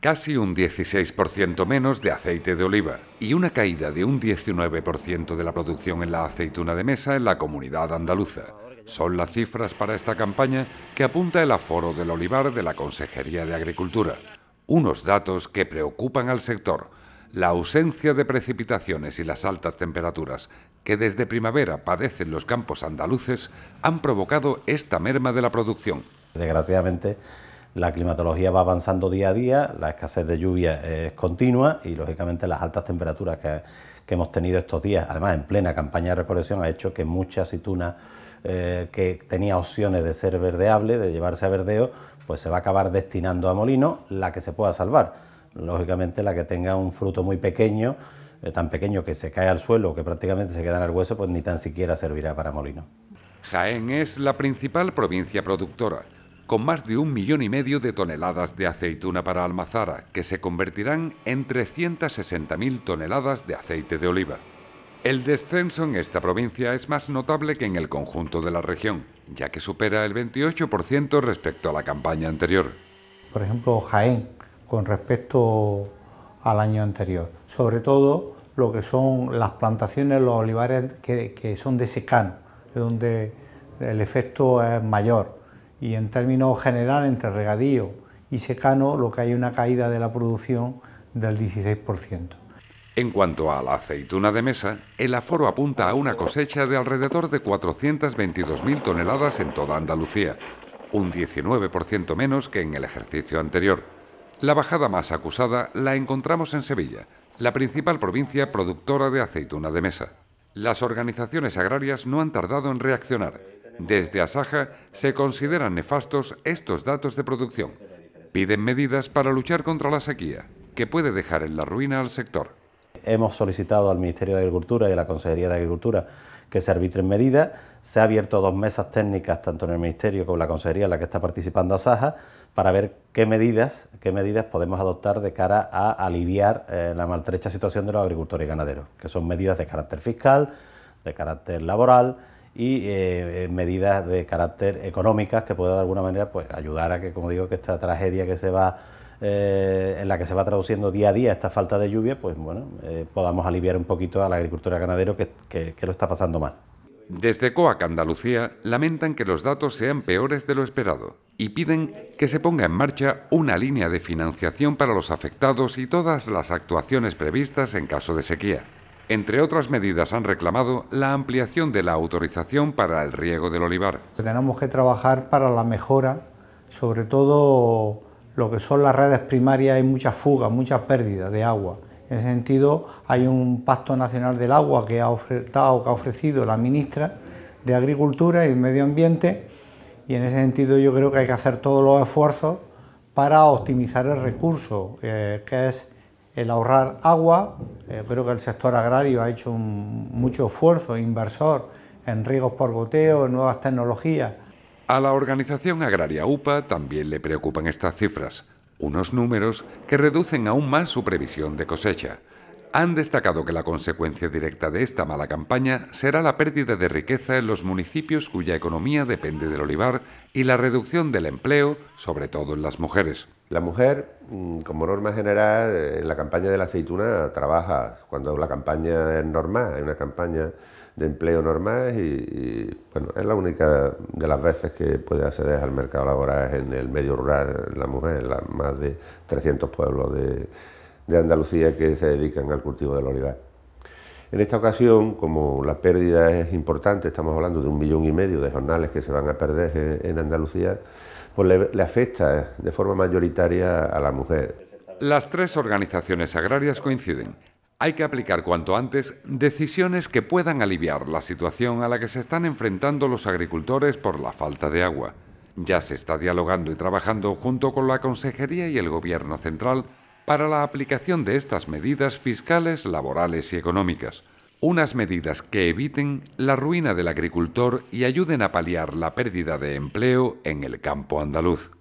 casi un 16% menos de aceite de oliva y una caída de un 19% de la producción en la aceituna de mesa en la comunidad andaluza. Son las cifras para esta campaña que apunta el aforo del olivar de la Consejería de Agricultura. Unos datos que preocupan al sector. La ausencia de precipitaciones y las altas temperaturas que desde primavera padecen los campos andaluces han provocado esta merma de la producción. Desgraciadamente, la climatología va avanzando día a día, la escasez de lluvia es continua y lógicamente las altas temperaturas que, hemos tenido estos días, además en plena campaña de recolección, ha hecho que mucha aceituna eh, que tenía opciones de ser verdeable, de llevarse a verdeo, pues se va a acabar destinando a molino la que se pueda salvar. Lógicamente la que tenga un fruto muy pequeño, eh, tan pequeño que se cae al suelo, que prácticamente se queda en el hueso, pues ni tan siquiera servirá para molino. Jaén es la principal provincia productora con más de un millón y medio de toneladas de aceituna para Almazara, que se convertirán en 360.000 toneladas de aceite de oliva. El descenso en esta provincia es más notable que en el conjunto de la región, ya que supera el 28% respecto a la campaña anterior. Por ejemplo, Jaén, con respecto al año anterior. Sobre todo lo que son las plantaciones, los olivares que, que son de secano, donde el efecto es mayor y en términos general entre regadío y secano lo que hay una caída de la producción del 16%. En cuanto a la aceituna de mesa, el aforo apunta a una cosecha de alrededor de 422.000 toneladas en toda Andalucía, un 19% menos que en el ejercicio anterior. La bajada más acusada la encontramos en Sevilla, la principal provincia productora de aceituna de mesa. Las organizaciones agrarias no han tardado en reaccionar desde Asaja se consideran nefastos estos datos de producción. Piden medidas para luchar contra la sequía, que puede dejar en la ruina al sector. Hemos solicitado al Ministerio de Agricultura y a la Consejería de Agricultura que se arbitren medidas. Se ha abierto dos mesas técnicas, tanto en el Ministerio como en la Consejería en la que está participando Asaja, para ver qué medidas, qué medidas podemos adoptar de cara a aliviar eh, la maltrecha situación de los agricultores y ganaderos, que son medidas de carácter fiscal, de carácter laboral y eh, medidas de carácter económicas que pueda de alguna manera pues ayudar a que, como digo, que esta tragedia que se va eh, en la que se va traduciendo día a día esta falta de lluvia, pues bueno, eh, podamos aliviar un poquito a la agricultura ganadero que, que, que lo está pasando mal. Desde COAC Andalucía lamentan que los datos sean peores de lo esperado y piden que se ponga en marcha una línea de financiación para los afectados y todas las actuaciones previstas en caso de sequía. Entre otras medidas han reclamado la ampliación de la autorización para el riego del olivar. Tenemos que trabajar para la mejora, sobre todo lo que son las redes primarias, hay muchas fugas, muchas pérdidas de agua. En ese sentido, hay un Pacto Nacional del Agua que ha ofertado, que ha ofrecido la ministra de Agricultura y Medio Ambiente, y en ese sentido yo creo que hay que hacer todos los esfuerzos para optimizar el recurso, eh, que es el ahorrar agua. Eh, creo que el sector agrario ha hecho un, mucho esfuerzo inversor en riegos por goteo, en nuevas tecnologías. A la organización agraria UPA también le preocupan estas cifras, unos números que reducen aún más su previsión de cosecha. Han destacado que la consecuencia directa de esta mala campaña será la pérdida de riqueza en los municipios cuya economía depende del olivar y la reducción del empleo, sobre todo en las mujeres. La mujer, mm, como norma general, en eh, la campaña de la aceituna trabaja, cuando la campaña es normal, hay una campaña de empleo normal y, bueno, es la única de las veces que puede acceder al mercado laboral en el medio rural la mujer, en las más de 300 pueblos de, de Andalucía que se dedican al cultivo del olivar. En esta ocasión, como la pérdida es importante, estamos hablando de un millón y medio de jornales que se van a perder en Andalucía, pues le, afecta de forma mayoritaria a la mujer. Las tres organizaciones agrarias coinciden. Hay que aplicar cuanto antes decisiones que puedan aliviar la situación a la que se están enfrentando los agricultores por la falta de agua. Ya se está dialogando y trabajando junto con la Consejería y el Gobierno Central para la aplicación de estas medidas fiscales, laborales y económicas. Unas medidas que eviten la ruina del agricultor y ayuden a paliar la pérdida de empleo en el campo andaluz.